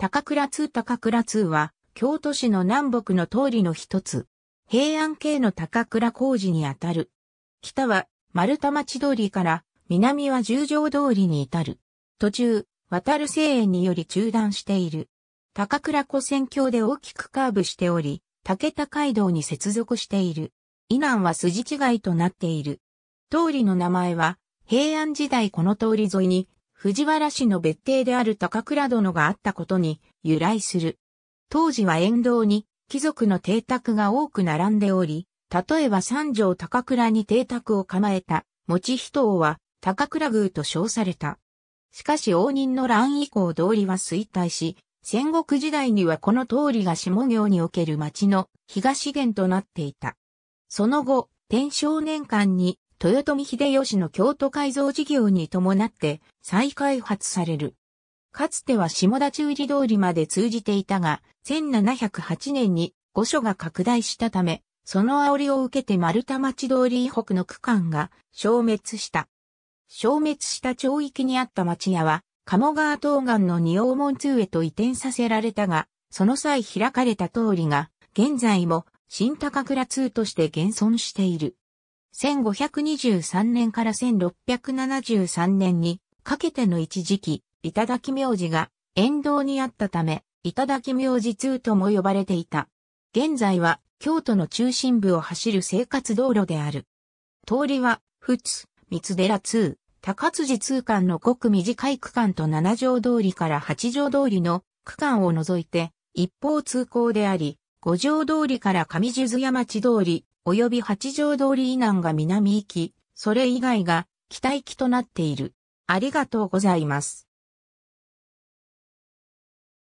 高倉通高倉通は、京都市の南北の通りの一つ。平安系の高倉工事にあたる。北は丸田町通りから南は十条通りに至る。途中、渡る西園により中断している。高倉湖線橋で大きくカーブしており、竹田街道に接続している。以南は筋違いとなっている。通りの名前は、平安時代この通り沿いに藤原氏の別邸である高倉殿があったことに由来する。当時は沿道に貴族の邸宅が多く並んでおり、例えば三条高倉に邸宅を構えた、持人王は高倉宮と称された。しかし応仁の乱以降通りは衰退し、戦国時代にはこの通りが下行における町の東源となっていた。その後、天正年間に豊臣秀吉の京都改造事業に伴って再開発される。かつては下田中里通りまで通じていたが、1708年に御所が拡大したため、その煽りを受けて丸田町通り以北の区間が消滅した。消滅した町域にあった町屋は、鴨川東岸の二王門通へと移転させられたが、その際開かれた通りが、現在も新高倉通として現存している。1523年から1673年にかけての一時期、頂き名字が沿道にあったため、頂き名字通とも呼ばれていた。現在は京都の中心部を走る生活道路である。通りは、富津、三寺通、高辻通間のごく短い区間と七条通りから八条通りの区間を除いて一方通行であり、五条通りから上地津屋町通り、及び八条通り以南が南行き、それ以外が北行きとなっている。ありがとうございます。